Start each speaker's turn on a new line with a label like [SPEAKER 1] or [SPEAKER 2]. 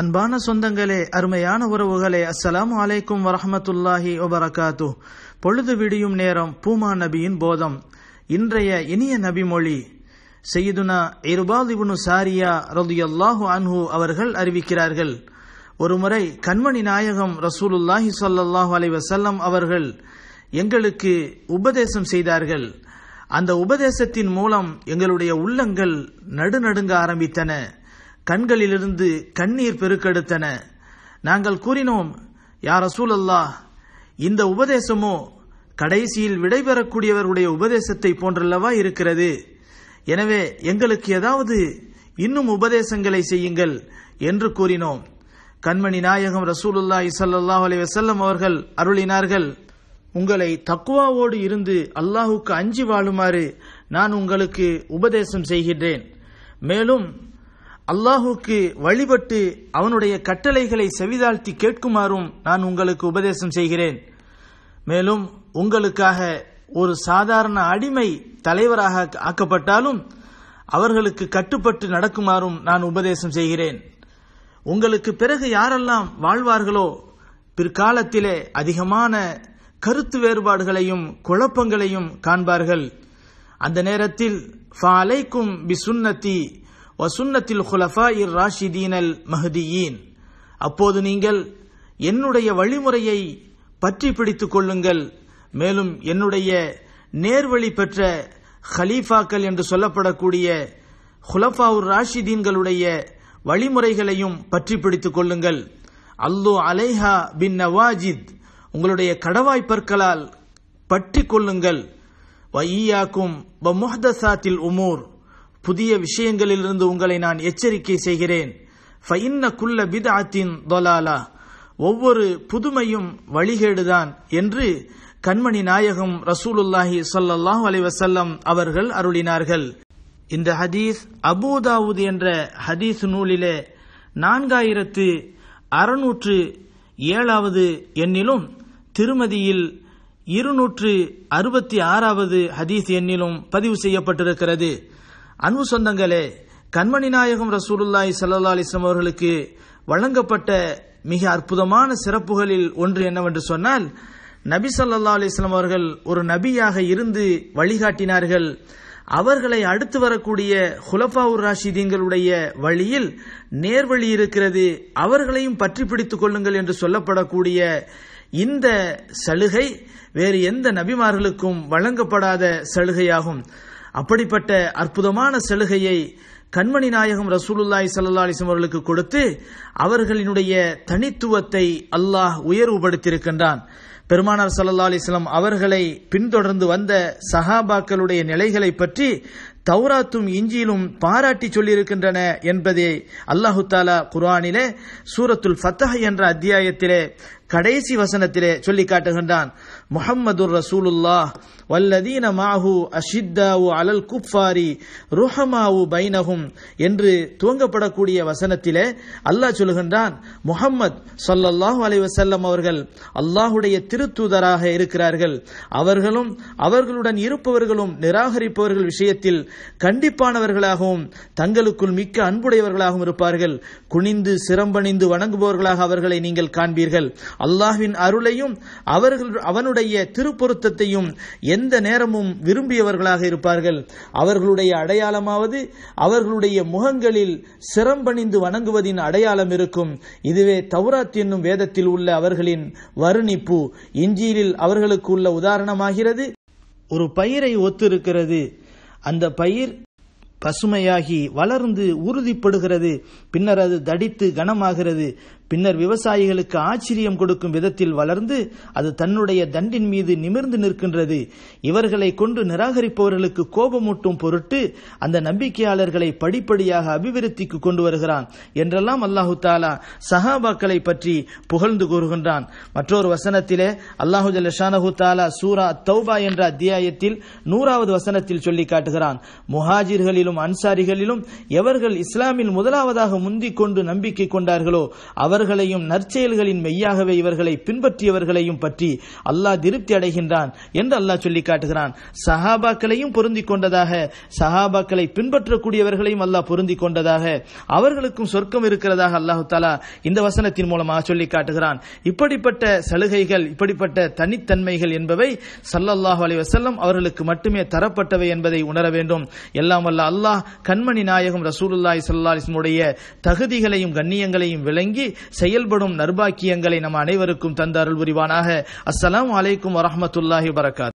[SPEAKER 1] அன்பான சொந்தங்களே அருமையான உறவுகளே அஸ்ஸலாமு அலைக்கும் வரஹமத்துல்லாஹி வபரகாத்து பொழுது விடியும் நேரம் பூமா நபியின் போதம் இன்றைய இனிய நபிமொழி செய்யுதுனா இருபால் இபுனு சாரியா அல்லாஹு அன்ஹு அவர்கள் அறிவிக்கிறார்கள் ஒருமுறை கண்மணி நாயகம் ரசூலுல்லாஹி சொல்லல்லாஹு அலை வசல்லம் அவர்கள் எங்களுக்கு உபதேசம் செய்தார்கள் அந்த உபதேசத்தின் மூலம் எங்களுடைய உள்ளங்கள் நடுநடுங்க ஆரம்பித்தன கண்களிலிருந்து கண்ணீர் பெருக்கெடுத்தன நாங்கள் கூறினோம் யார் ரசூல் அல்லாஹ் இந்த உபதேசமோ கடைசியில் விடைபெறக்கூடியவருடைய உபதேசத்தை போன்றல்லவா இருக்கிறது எனவே எங்களுக்கு ஏதாவது இன்னும் உபதேசங்களை செய்யுங்கள் என்று கூறினோம் கண்மணி நாயகம் ரசூலுல்லாஹி சல்லாஹ் அலி அவர்கள் அருளினார்கள் உங்களை தக்குவாவோடு இருந்து அல்லாஹுக்கு அஞ்சி வாழுமாறு நான் உங்களுக்கு உபதேசம் செய்கின்றேன் மேலும் அல்லாஹுக்கு வழிபட்டு அவனுடைய கட்டளைகளை செவிதாழ்த்தி கேட்குமாறும் நான் உங்களுக்கு உபதேசம் செய்கிறேன் மேலும் உங்களுக்காக ஒரு சாதாரண அடிமை தலைவராக ஆக்கப்பட்டாலும் அவர்களுக்கு கட்டுப்பட்டு நடக்குமாறும் நான் உபதேசம் செய்கிறேன் உங்களுக்கு பிறகு யாரெல்லாம் வாழ்வார்களோ பிற்காலத்திலே அதிகமான கருத்து வேறுபாடுகளையும் குழப்பங்களையும் காண்பார்கள் அந்த நேரத்தில் ஃபாலைக்கும் பிசுன்னத்தி வசுன்னத்தில் ஹுலஃபா இர் ராஷிதீனல் மஹதியீன் அப்போது நீங்கள் என்னுடைய வழிமுறையை பற்றி பிடித்துக் கொள்ளுங்கள் மேலும் என்னுடைய நேர்வழி பெற்ற ஹலீஃபாக்கள் என்று சொல்லப்படக்கூடிய ஹுலஃபாவுர் ராஷிதீன்களுடைய வழிமுறைகளையும் பற்றி பிடித்துக் கொள்ளுங்கள் அல்லு அலைஹா பின் நவாஜித் உங்களுடைய கடவாய்ப்பற்களால் பற்றி கொள்ளுங்கள் வையாக்கும் வ முஹ்தசாத்தில் உமூர் புதிய விஷயங்களிலிருந்து உங்களை நான் எச்சரிக்கை செய்கிறேன் ஃபைன்ன குல்ல ஒவ்வொரு புதுமையும் வழிகேடுதான் என்று கண்மணி நாயகம் ரசூலுல்லாஹி சொல்லாஹு அலைவசல்லம் அவர்கள் அருளினார்கள் இந்த ஹதீஸ் அபூதாவுத் என்ற ஹதீஸ் நூலிலே நான்காயிரத்து அறுநூற்று ஏழாவது எண்ணிலும் திருமதியில் இருநூற்று அறுபத்தி ஆறாவது ஹதீஸ் எண்ணிலும் பதிவு செய்யப்பட்டிருக்கிறது அன்பு சொந்தங்களே கண்மணி நாயகம் ரசூலுல்லாய் சல்லா அலிஸ்லாம் அவர்களுக்கு வழங்கப்பட்ட மிக அற்புதமான சிறப்புகளில் ஒன்று என்னவென்று சொன்னால் நபி சல்லா அலிஸ்லாம் அவர்கள் ஒரு நபியாக இருந்து வழிகாட்டினார்கள் அவர்களை அடுத்து வரக்கூடிய ஹுலஃபாவுர் ராஷிதீன்களுடைய வழியில் நேர்வழி இருக்கிறது அவர்களையும் பற்றி பிடித்துக் கொள்ளுங்கள் என்று சொல்லப்படக்கூடிய இந்த சலுகை வேறு எந்த நபிமார்களுக்கும் வழங்கப்படாத சலுகையாகும் அப்படிப்பட்ட அற்புதமான சலுகையை கண்மணி நாயகம் ரசூலுல்லாய் சல்லா அலிஸ்லம் அவர்களுக்கு கொடுத்து அவர்களினுடைய தனித்துவத்தை அல்லாஹ் உயர்வுபடுத்தியிருக்கின்றான் பெருமானார் சல்லா அலிஸ்லாம் அவர்களை பின்தொடர்ந்து வந்த சஹாபாக்களுடைய நிலைகளை பற்றி தௌராத்தும் இஞ்சியிலும் பாராட்டி சொல்லியிருக்கின்றன என்பதை அல்லாஹு தாலா குர்ஆனிலே சூரத்துல் ஃபத்தஹ் என்ற அத்தியாயத்திலே கடைசி வசனத்திலே சொல்லி காட்டுகின்றான் முஹம்மது ரசூலுல்லாஹ் வல்லதீன மாஹு அஷித்தாவு அலல் குப்பாரி ருஹமாவு பைனகும் என்று துவங்கப்படக்கூடிய வசனத்திலே அல்லாஹ் சொல்லுகின்றான் முகம்மது சொல்லல்லாஹு அலை வசல்லம் அவர்கள் அல்லாஹுடைய திருத்தூதராக இருக்கிறார்கள் அவர்களும் அவர்களுடன் இருப்பவர்களும் நிராகரிப்பவர்கள் விஷயத்தில் கண்டிப்பானவர்களாகவும் தங்களுக்குள் மிக்க அன்புடையவர்களாகவும் இருப்பார்கள் குனிந்து சிரம்பணிந்து வணங்குபவர்களாக அவர்களை நீங்கள் காண்பீர்கள் அல்லாஹின் அருளையும் அவர்கள் அவனுடைய திருப்பொருத்தத்தையும் எந்த நேரமும் விரும்பியவர்களாக இருப்பார்கள் அவர்களுடைய அடையாளமாவது அவர்களுடைய முகங்களில் சிரம்பணிந்து வணங்குவதின் அடையாளம் இருக்கும் இதுவே தௌராத் என்னும் வேதத்தில் உள்ள அவர்களின் வருணிப்பு இஞ்சியில் அவர்களுக்கு உள்ள உதாரணமாகிறது ஒரு பயிரை ஒத்திருக்கிறது அந்த பயிர் பசுமையாகி வளர்ந்து உறுதிப்படுகிறது பின்னர் அது தடித்து கனமாகிறது பின்னர் விவசாயிகளுக்கு ஆச்சரியம் கொடுக்கும் விதத்தில் வளர்ந்து அது தன்னுடைய தண்டின் மீது நிமிர்ந்து நிற்கின்றது இவர்களை கொண்டு நிராகரிப்பவர்களுக்கு கோபமூட்டும் பொருட்டு அந்த நம்பிக்கையாளர்களை படிப்படியாக அபிவிருத்திக்கு கொண்டு வருகிறான் என்றெல்லாம் அல்லாஹு தாலா சஹாபாக்களை பற்றி புகழ்ந்து கூறுகின்றான் மற்றொரு வசனத்திலே அல்லாஹு ஷானஹு தாலா சூரா தௌபா என்ற அத்தியாயத்தில் நூறாவது வசனத்தில் சொல்லி காட்டுகிறான் முஹாஜிர்களிலும் அன்சாரிகளிலும் எவர்கள் இஸ்லாமில் முதலாவதாக முந்திக் கொண்டு நம்பிக்கை கொண்டார்களோ அவர் அவர்களையும் நற்செயல்களின் மெய்யாகவே இவர்களை பின்பற்றியவர்களையும் பற்றி அல்லாஹ் திருப்தி அடைகின்றான் என்று அல்லாஹ் சொல்லி காட்டுகிறான் சஹாபாக்களையும் பொருந்தி கொண்டதாக சஹாபாக்களை பின்பற்றக்கூடியவர்களையும் அல்லாஹ் பொருந்தி கொண்டதாக அவர்களுக்கும் சொர்க்கம் இருக்கிறதாக அல்லாஹு தாலா இந்த வசனத்தின் மூலமாக சொல்லி காட்டுகிறான் இப்படிப்பட்ட சலுகைகள் இப்படிப்பட்ட தனித்தன்மைகள் என்பவை சல்லல்லாஹு அலி வசல்லம் அவர்களுக்கு மட்டுமே தரப்பட்டவை என்பதை உணர வேண்டும் எல்லாம் வல்ல அல்லாஹ் கண்மணி நாயகம் ரசூலுல்லாய் சல்லா தகுதிகளையும் கண்ணியங்களையும் விளங்கி செயல்படும் நர்பாக்கியங்களை நம் அனைவருக்கும் தந்த அருள் புரிவானாக அஸ்லாம் வலைக்கும் வரமத்துல்லாஹி வரகாத்